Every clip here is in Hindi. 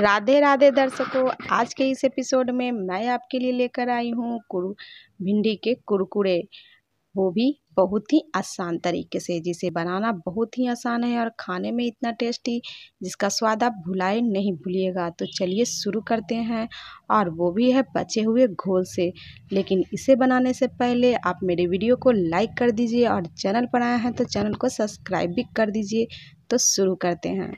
राधे राधे दर्शकों आज के इस एपिसोड में मैं आपके लिए लेकर आई हूँ कुरु भिंडी के कुरकुरे वो भी बहुत ही आसान तरीके से जिसे बनाना बहुत ही आसान है और खाने में इतना टेस्टी जिसका स्वाद आप भुलाए नहीं भूलिएगा तो चलिए शुरू करते हैं और वो भी है बचे हुए घोल से लेकिन इसे बनाने से पहले आप मेरे वीडियो को लाइक कर दीजिए और चैनल पर आए हैं तो चैनल को सब्सक्राइब भी कर दीजिए तो शुरू करते हैं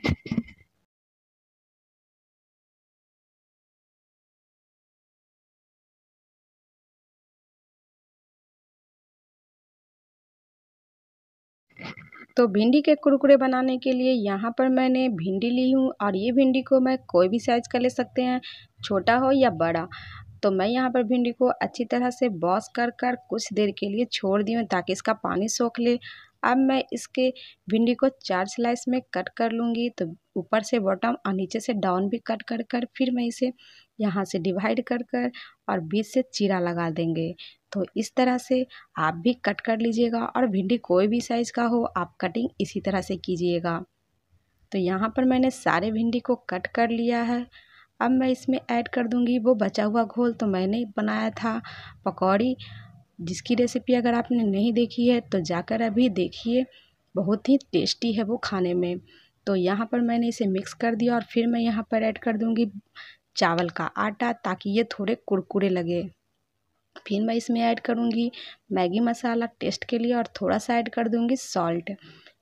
तो भिंडी के कुरकुरे बनाने के लिए यहाँ पर मैंने भिंडी ली हूँ और ये भिंडी को मैं कोई भी साइज़ का ले सकते हैं छोटा हो या बड़ा तो मैं यहाँ पर भिंडी को अच्छी तरह से बॉस कर कर कुछ देर के लिए छोड़ दी हूँ ताकि इसका पानी सोख ले अब मैं इसके भिंडी को चार स्लाइस में कट कर लूँगी तो ऊपर से बॉटम और नीचे से डाउन भी कट कर कर फिर मैं इसे यहाँ से डिवाइड कर कर और बीच से चीरा लगा देंगे तो इस तरह से आप भी कट कर लीजिएगा और भिंडी कोई भी साइज़ का हो आप कटिंग इसी तरह से कीजिएगा तो यहाँ पर मैंने सारे भिंडी को कट कर लिया है अब मैं इसमें ऐड कर दूंगी वो बचा हुआ घोल तो मैंने बनाया था पकौड़ी जिसकी रेसिपी अगर आपने नहीं देखी है तो जाकर अभी देखिए बहुत ही टेस्टी है वो खाने में तो यहाँ पर मैंने इसे मिक्स कर दिया और फिर मैं यहाँ पर ऐड कर दूँगी चावल का आटा ताकि ये थोड़े कुरकुरे लगे फिर मैं इसमें ऐड करूँगी मैगी मसाला टेस्ट के लिए और थोड़ा सा ऐड कर दूँगी सॉल्ट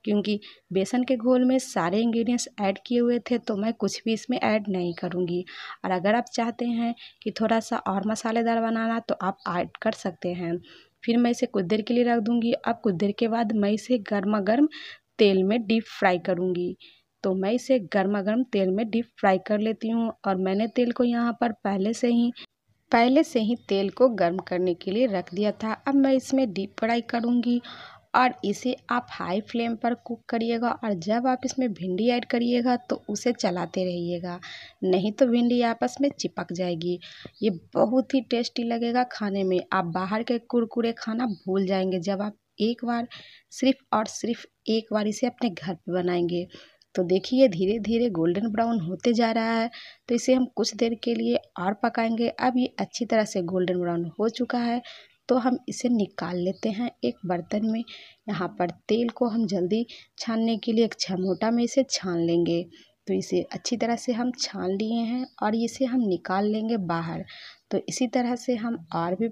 क्योंकि बेसन के घोल में सारे इंग्रेडिएंट्स ऐड किए हुए थे तो मैं कुछ भी इसमें ऐड नहीं करूँगी और अगर आप चाहते हैं कि थोड़ा सा और मसालेदार बनाना तो आप ऐड कर सकते हैं फिर मैं इसे कुछ देर के लिए रख दूँगी अब कुछ देर के बाद मैं इसे गर्मा गर्म तेल में डीप फ्राई करूँगी तो मैं इसे गर्मा गर्म तेल में डीप फ्राई कर लेती हूँ और मैंने तेल को यहाँ पर पहले से ही पहले से ही तेल को गर्म करने के लिए रख दिया था अब मैं इसमें डीप फ्राई करूँगी और इसे आप हाई फ्लेम पर कुक करिएगा और जब आप इसमें भिंडी ऐड करिएगा तो उसे चलाते रहिएगा नहीं तो भिंडी आपस में चिपक जाएगी ये बहुत ही टेस्टी लगेगा खाने में आप बाहर के कुरकुरे खाना भूल जाएंगे जब आप एक बार सिर्फ और सिर्फ एक बार इसे अपने घर पर बनाएंगे तो देखिए धीरे धीरे गोल्डन ब्राउन होते जा रहा है तो इसे हम कुछ देर के लिए और पकाएंगे अब ये अच्छी तरह से गोल्डन ब्राउन हो चुका है तो हम इसे निकाल लेते हैं एक बर्तन में यहाँ पर तेल को हम जल्दी छानने के लिए एक छमोटा में इसे छान लेंगे तो इसे अच्छी तरह से हम छान लिए हैं और इसे हम निकाल लेंगे बाहर तो इसी तरह से हम और भी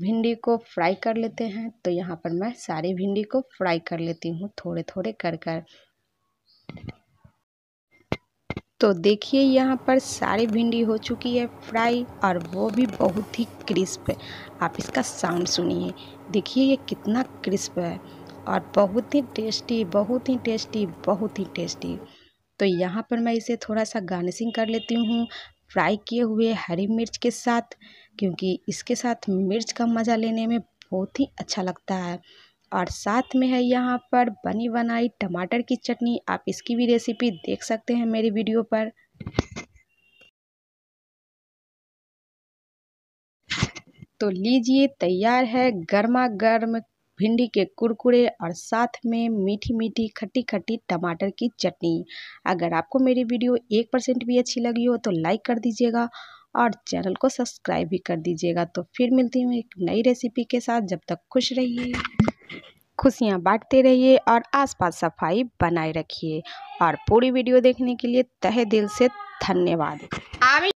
भिंडी को फ्राई कर लेते हैं तो यहाँ पर मैं सारी भिंडी को फ्राई कर लेती हूँ थोड़े थोड़े कर कर तो देखिए यहाँ पर सारी भिंडी हो चुकी है फ्राई और वो भी बहुत ही क्रिस्प है आप इसका साउंड सुनिए देखिए ये कितना क्रिस्प है और बहुत ही टेस्टी बहुत ही टेस्टी बहुत ही टेस्टी तो यहाँ पर मैं इसे थोड़ा सा गार्निशिंग कर लेती हूँ फ्राई किए हुए हरी मिर्च के साथ क्योंकि इसके साथ मिर्च का मज़ा लेने में बहुत ही अच्छा लगता है और साथ में है यहाँ पर बनी बनाई टमाटर की चटनी आप इसकी भी रेसिपी देख सकते हैं मेरी वीडियो पर तो लीजिए तैयार है गर्मा गर्म भिंडी के कुरकुरे और साथ में मीठी मीठी खट्टी खट्टी टमाटर की चटनी अगर आपको मेरी वीडियो एक परसेंट भी अच्छी लगी हो तो लाइक कर दीजिएगा और चैनल को सब्सक्राइब भी कर दीजिएगा तो फिर मिलती हूँ एक नई रेसिपी के साथ जब तक खुश रहिए खुशियाँ बांटते रहिए और आसपास सफाई बनाए रखिए और पूरी वीडियो देखने के लिए तहे दिल से धन्यवाद